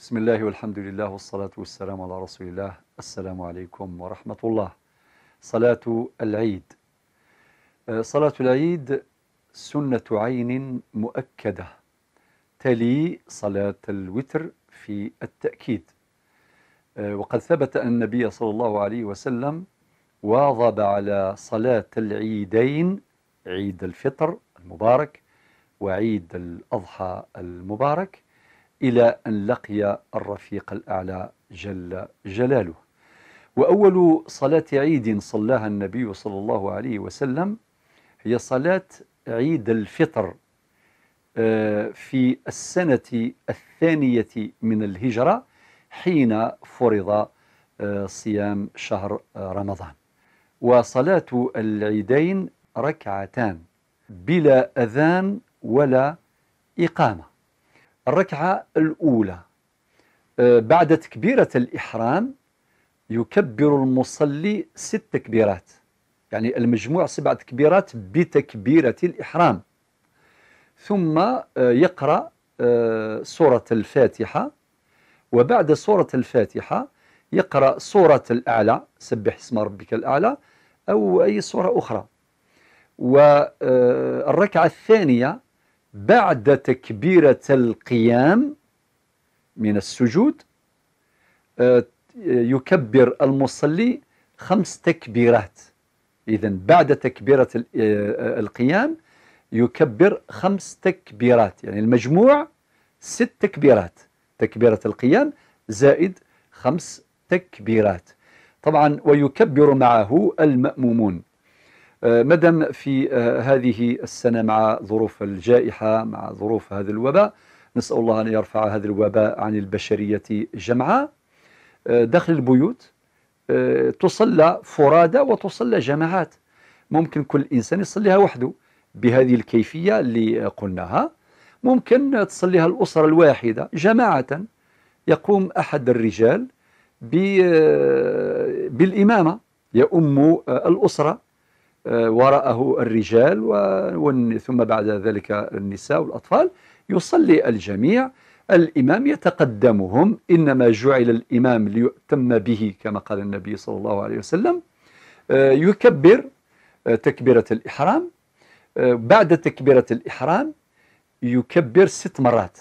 بسم الله والحمد لله والصلاة والسلام على رسول الله السلام عليكم ورحمة الله صلاة العيد صلاة العيد سنة عين مؤكدة تلي صلاة الوتر في التأكيد وقد ثبت أن النبي صلى الله عليه وسلم واظب على صلاة العيدين عيد الفطر المبارك وعيد الأضحى المبارك إلى أن لقي الرفيق الأعلى جل جلاله وأول صلاة عيد صلاها النبي صلى الله عليه وسلم هي صلاة عيد الفطر آه، في السنة الثانية من الهجرة حين فرض آه، صيام شهر آه، رمضان وصلاة العيدين ركعتان بلا أذان ولا إقامة الركعة الأولى أه، بعد تكبيرة الإحرام يكبر المصلي ست تكبيرات يعني المجموع سبع تكبيرات بتكبيرة الإحرام ثم أه، يقرأ أه، سورة الفاتحة وبعد سورة الفاتحة يقرأ سورة الأعلى سبح اسم ربك الأعلى أو أي سورة أخرى والركعة الثانية بعد تكبيرة القيام من السجود آه، يكبر المصلي خمس تكبيرات إذا بعد تكبيرة آه، آه، القيام يكبر خمس تكبيرات يعني المجموع ست تكبيرات تكبيرة القيام زائد خمس تكبيرات طبعا ويكبر معه المأمومون آه، مدى في آه، هذه السنة مع ظروف الجائحة مع ظروف هذا الوباء نسأل الله أن يرفع هذا الوباء عن البشرية جمعاء آه، داخل البيوت تصلى فرادى وتصلى جماعات ممكن كل إنسان يصليها وحده بهذه الكيفية اللي قلناها ممكن تصليها الأسرة الواحدة جماعة يقوم أحد الرجال بالإمامة يؤم الأسرة وراءه الرجال ثم بعد ذلك النساء والأطفال يصلي الجميع الإمام يتقدمهم إنما جعل الإمام ليؤتم به كما قال النبي صلى الله عليه وسلم آه، يكبر آه، تكبيرة الإحرام آه، بعد تكبيرة الإحرام يكبر ست مرات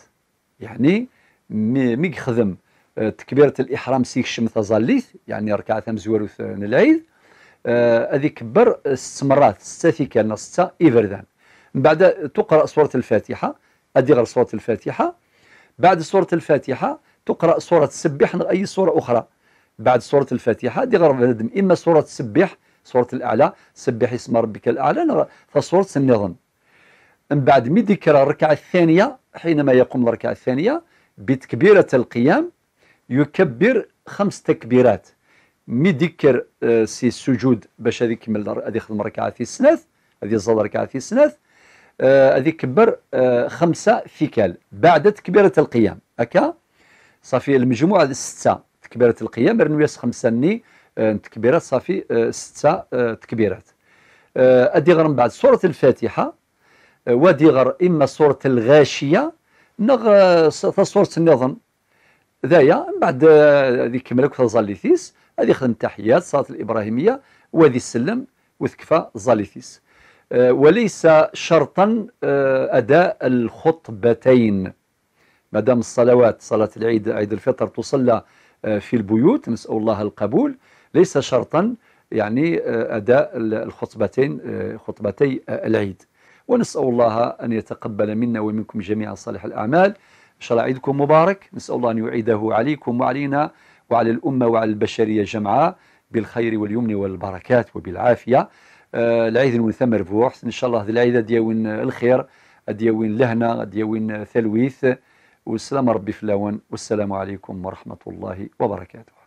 يعني ميخدم تكبيرة الإحرام سيكشم تظليث يعني ركعة مزور العيد آه، هذيك بر ست مرات ستة كان يعني ستة إفردان من بعد تقرأ سورة الفاتحة أدي غير سورة الفاتحة بعد سورة الفاتحة تقرأ سورة سبح أي سورة أخرى بعد سورة الفاتحة دي غير بنادم إما سورة سبح سورة الأعلى سبح اسم ربك الأعلى فسورة النظم من بعد مي ذكر الركعة الثانية حينما يقوم الركعة الثانية بتكبيرة القيام يكبر خمس تكبيرات مي ديكر آه، سي السجود باش هذه كمل هذه خدم ركعه في السناث هذه يصلي ركعه في السناث هذه آه، كبر آه، خمسه ثكال بعد تكبيره القيام هكا صافي المجموع سته تكبيره القيام رنويس خمسه ني تكبيرات صافي سته تكبيرات ادي غير من بعد سوره الفاتحه وادي غير اما سوره الغاشيه نغ سوره النظم ذايا من بعد هذيك كملك تظلي ثيس هذه خدم تحيات الصلاة الإبراهيمية وذي السلم وثكفى زاليثيس آه، وليس شرطا آه، أداء الخطبتين ما دام الصلوات صلاة العيد عيد الفطر تصلى آه، في البيوت نسأل الله القبول ليس شرطا يعني أداء الخطبتين خطبتي العيد ونسأل الله أن يتقبل منا ومنكم جميعا صالح الأعمال إن شاء الله عيدكم مبارك نسأل الله أن يعيده عليكم وعلينا وعلى الأمة وعلى البشرية جمعاء بالخير واليمن والبركات وبالعافية آه، العيد من ثمر ربوح إن شاء الله العيدة ديوين الخير ديوين لهنا ديوين ثلويث والسلام ربي في اللون والسلام عليكم ورحمة الله وبركاته